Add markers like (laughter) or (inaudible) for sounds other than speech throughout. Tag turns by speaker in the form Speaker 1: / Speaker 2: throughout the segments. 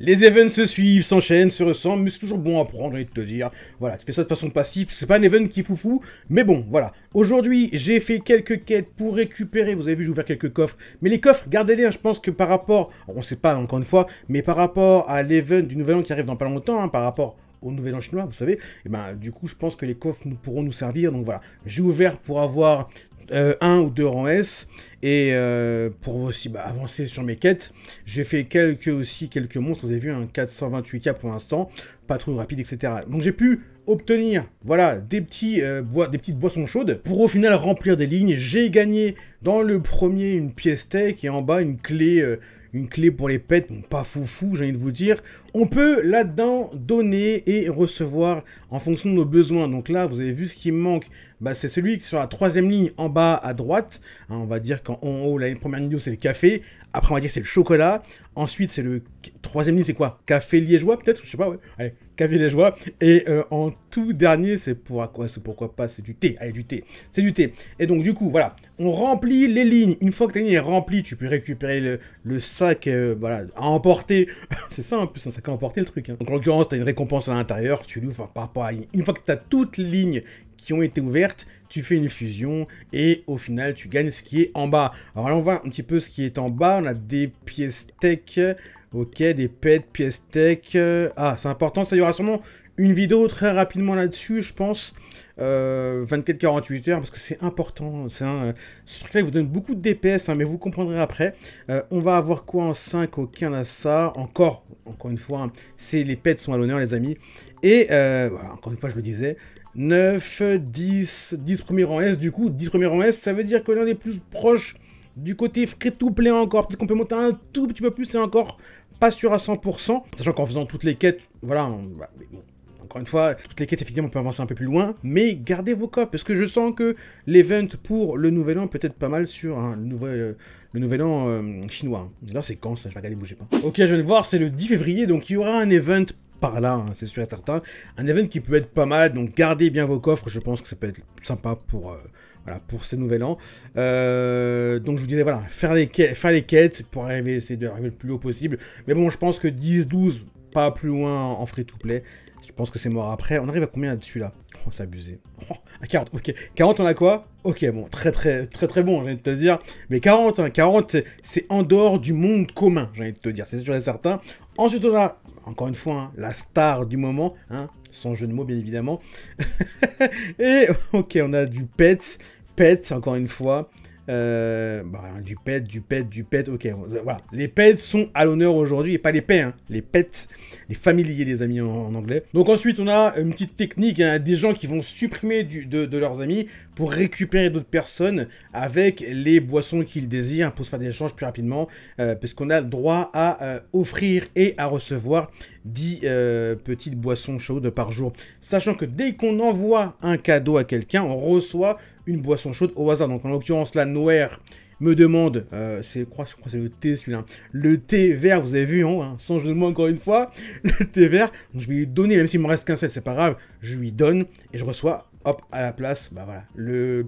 Speaker 1: Les events se suivent, s'enchaînent, se ressemblent, mais c'est toujours bon à prendre, et de te dire. Voilà, tu fais ça de façon passive, c'est pas un event qui est foufou, mais bon, voilà. Aujourd'hui, j'ai fait quelques quêtes pour récupérer, vous avez vu, j'ai ouvert quelques coffres, mais les coffres, gardez-les, hein, je pense que par rapport, on sait pas encore une fois, mais par rapport à l'event du Nouvel An qui arrive dans pas longtemps, hein, par rapport au Nouvel An chinois, vous savez, et eh ben du coup je pense que les coffres nous pourront nous servir. Donc voilà, j'ai ouvert pour avoir euh, un ou deux rangs S et euh, pour aussi bah, avancer sur mes quêtes, j'ai fait quelques aussi quelques monstres. Vous avez vu un hein, 428K pour l'instant, pas trop rapide, etc. Donc j'ai pu obtenir voilà des petits euh, bois, des petites boissons chaudes pour au final remplir des lignes. J'ai gagné dans le premier une pièce tech et en bas une clé une clé pour les pets, pas foufou, j'ai envie de vous dire. On peut là-dedans donner et recevoir en fonction de nos besoins. Donc là, vous avez vu ce qui manque. Bah, c'est celui qui sera la troisième ligne en bas à droite. Hein, on va dire qu'en haut, la première ligne c'est le café. Après, on va dire c'est le chocolat. Ensuite, c'est le troisième ligne, c'est quoi Café liégeois, peut-être Je sais pas, ouais. Allez, café liégeois. Et euh, en tout dernier, c'est pour quoi C'est pourquoi pas C'est du thé. Allez, du thé. C'est du thé. Et donc, du coup, voilà. On remplit les lignes. Une fois que ta ligne est remplie, tu peux récupérer le, sac euh, voilà, à emporter. (laughs) c'est ça, en plus, un sac à emporter, le truc. Hein. Donc, en l'occurrence, tu as une récompense à l'intérieur. Tu l'ouvres par rapport une... une fois que tu as toutes les lignes qui ont été ouvertes, tu fais une fusion et au final tu gagnes ce qui est en bas. Alors là on voit un petit peu ce qui est en bas, on a des pièces tech, ok, des pets, pièces tech, ah c'est important, ça y aura sûrement une vidéo très rapidement là-dessus, je pense, euh, 24-48 heures, parce que c'est important. C'est un, ce truc-là, il vous donne beaucoup de DPS, hein, mais vous comprendrez après. Euh, on va avoir quoi en 5 on a ça. Encore, encore une fois, hein, c'est les pets sont à l'honneur, les amis. Et, euh, voilà, encore une fois, je le disais, 9, 10, 10 premiers en S, du coup, 10 premiers en S, ça veut dire que l'un des plus proches du côté free tout play encore. Peut-être qu'on peut monter un tout petit peu plus c'est encore pas sûr à 100%. Sachant qu'en faisant toutes les quêtes, voilà, encore une fois, toutes les quêtes, effectivement, on peut avancer un peu plus loin. Mais gardez vos coffres, parce que je sens que l'event pour le nouvel an peut être pas mal sur un le, nouvel, euh, le nouvel an euh, chinois. là c'est quand ça Je vais regarder, bougez pas. Ok, je vais le voir, c'est le 10 février, donc il y aura un event par là, hein, c'est sûr et certain. Un event qui peut être pas mal, donc gardez bien vos coffres, je pense que ça peut être sympa pour... Euh, voilà, pour ces nouvel an. Euh, donc je vous disais, voilà, faire les, quêtes, faire les quêtes pour arriver, essayer d'arriver le plus haut possible. Mais bon, je pense que 10, 12, pas plus loin en free-to-play. Je pense que c'est mort après. On arrive à combien là-dessus là Oh, c'est abusé. 40, ok. 40, on a quoi Ok, bon, très très très très bon, j'ai envie de te dire. Mais 40, hein, 40, c'est en dehors du monde commun, j'ai envie de te dire, c'est sûr et certain. Ensuite, on a encore une fois, hein, la star du moment, Son hein, sans jeu de mots bien évidemment. (laughs) Et ok, on a du Pets, Pets encore une fois, euh, bah, hein, du pet, du pet, du pet. Ok, euh, voilà. Les pets sont à l'honneur aujourd'hui, et pas les pets, hein. les pets, les familiers, les amis en, anglais. Donc ensuite, on a une petite technique hein, des gens qui vont supprimer de, leurs amis pour récupérer d'autres personnes avec les boissons qu'ils désirent pour se faire des échanges plus rapidement, euh, parce qu'on a le droit à offrir et à recevoir 10 petites boissons chaudes par jour. Sachant que dès qu'on envoie un cadeau à quelqu'un, on reçoit une boisson chaude au hasard. Donc en l'occurrence la Noer me demande, euh, c'est quoi c'est le thé celui-là, le thé vert, vous avez vu, hein, hein sans jeu de mots encore une fois, (laughs) le thé vert, je vais lui donner, même s'il me reste qu'un sel, c'est pas grave, je lui donne, et je reçois, hop, à la place, bah voilà, le,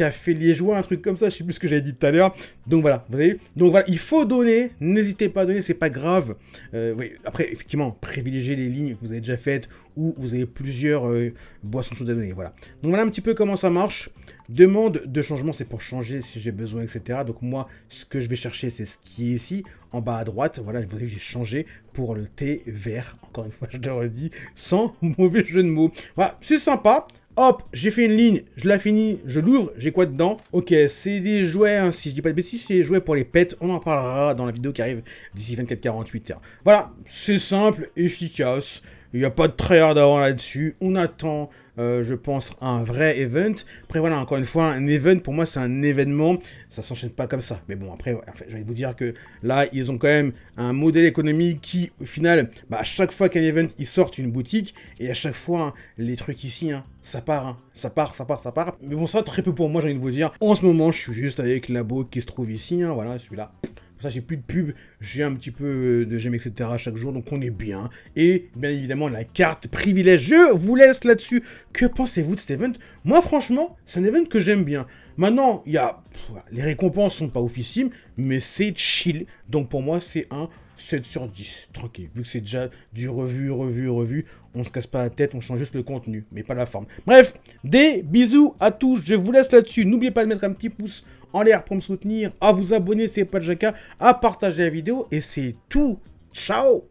Speaker 1: café liégeois, un truc comme ça, je sais plus ce que j'avais dit tout à l'heure. Donc voilà, vous avez Donc voilà, il faut donner, n'hésitez pas à donner, c'est pas grave. Euh, oui, après, effectivement, privilégiez les lignes que vous avez déjà faites ou vous avez plusieurs euh, boissons chaudes à donner. Voilà. Donc voilà un petit peu comment ça marche. Demande de changement, c'est pour changer si j'ai besoin, etc. Donc moi, ce que je vais chercher, c'est ce qui est ici, en bas à droite. Voilà, vous avez j'ai changé pour le thé vert. Encore une fois, je le redis, sans (laughs) mauvais jeu de mots. Voilà, c'est sympa. Hop, j'ai fait une ligne, je la finis, je l'ouvre, j'ai quoi dedans Ok, c'est des jouets, hein, si je dis pas de bêtises, c'est des jouets pour les pets, on en parlera dans la vidéo qui arrive d'ici 24-48 heures. Voilà, c'est simple, efficace, il n'y a pas de trailer d'avant là-dessus. On attend, euh, je pense, un vrai event. Après, voilà, encore une fois, un event, pour moi, c'est un événement. Ça s'enchaîne pas comme ça. Mais bon, après, en fait, vous dire que là, ils ont quand même un modèle économique qui, au final, bah, à chaque fois qu'un event, ils sortent une boutique. Et à chaque fois, hein, les trucs ici, hein, ça part, hein. ça part, ça part, ça part. Mais bon, ça, très peu pour moi, j'ai envie de vous dire. En ce moment, je suis juste avec Labo qui se trouve ici. voilà, celui-là ça, j'ai plus de pub, j'ai un petit peu euh, de j'aime, etc. chaque jour, donc on est bien. Et bien évidemment, la carte privilège, je vous laisse là-dessus. Que pensez-vous de cet event Moi, franchement, c'est un event que j'aime bien. Maintenant, il y a. les récompenses sont pas oufissimes, mais c'est chill. Donc pour moi, c'est un 7 sur 10, tranquille. Vu que c'est déjà du revu, revu, revu, on se casse pas la tête, on change juste le contenu, mais pas la forme. Bref, des bisous à tous, je vous laisse là-dessus. N'oubliez pas de mettre un petit pouce en l'air pour me soutenir, à vous abonner, si n'est pas cas, à partager la vidéo et c'est tout. Ciao